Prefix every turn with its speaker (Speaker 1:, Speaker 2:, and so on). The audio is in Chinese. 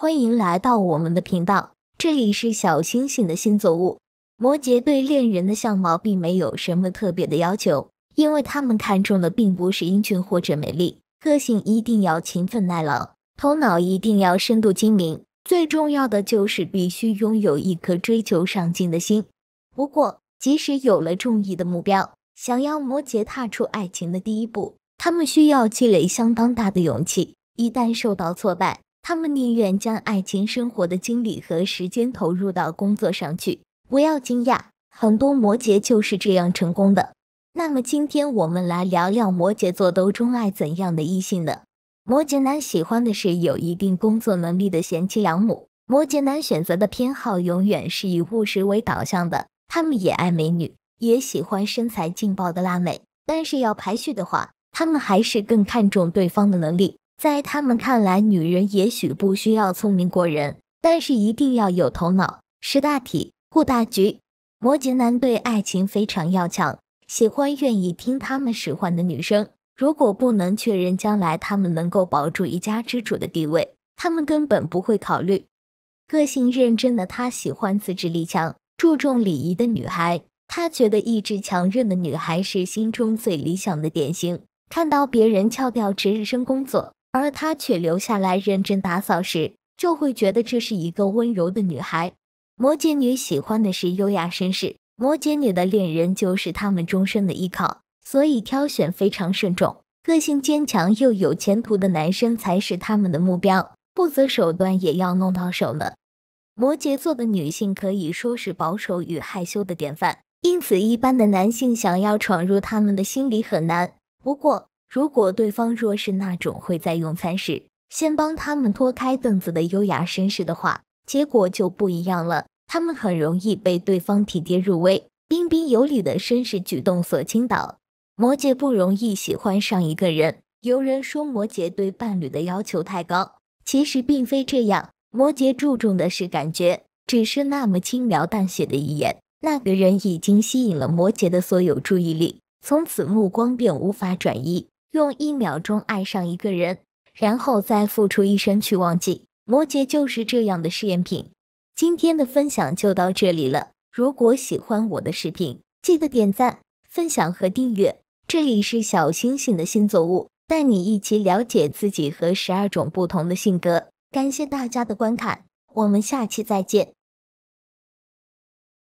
Speaker 1: 欢迎来到我们的频道，这里是小星星的星座物。摩羯对恋人的相貌并没有什么特别的要求，因为他们看重的并不是英俊或者美丽，个性一定要勤奋耐劳，头脑一定要深度精明，最重要的就是必须拥有一颗追求上进的心。不过，即使有了中意的目标，想要摩羯踏出爱情的第一步，他们需要积累相当大的勇气，一旦受到挫败。他们宁愿将爱情生活的精力和时间投入到工作上去，不要惊讶，很多摩羯就是这样成功的。那么，今天我们来聊聊摩羯座都钟爱怎样的异性呢？摩羯男喜欢的是有一定工作能力的贤妻良母。摩羯男选择的偏好永远是以务实为导向的，他们也爱美女，也喜欢身材劲爆的辣妹，但是要排序的话，他们还是更看重对方的能力。在他们看来，女人也许不需要聪明过人，但是一定要有头脑、识大体、顾大局。摩羯男对爱情非常要强，喜欢愿意听他们使唤的女生。如果不能确认将来他们能够保住一家之主的地位，他们根本不会考虑。个性认真的他喜欢自制力强、注重礼仪的女孩。他觉得意志强韧的女孩是心中最理想的典型。看到别人翘掉值日生工作，而他却留下来认真打扫时，就会觉得这是一个温柔的女孩。摩羯女喜欢的是优雅绅士，摩羯女的恋人就是他们终身的依靠，所以挑选非常慎重。个性坚强又有前途的男生才是他们的目标，不择手段也要弄到手呢。摩羯座的女性可以说是保守与害羞的典范，因此一般的男性想要闯入她们的心里很难。不过，如果对方若是那种会在用餐时先帮他们拖开凳子的优雅绅士的话，结果就不一样了。他们很容易被对方体贴入微、彬彬有礼的绅士举动所倾倒。摩羯不容易喜欢上一个人。有人说摩羯对伴侣的要求太高，其实并非这样。摩羯注重的是感觉，只是那么轻描淡写的一眼，那个人已经吸引了摩羯的所有注意力，从此目光便无法转移。用一秒钟爱上一个人，然后再付出一生去忘记。摩羯就是这样的试验品。今天的分享就到这里了。如果喜欢我的视频，记得点赞、分享和订阅。这里是小星星的星座物，带你一起了解自己和十二种不同的性格。感谢大家的观看，我们下期再见。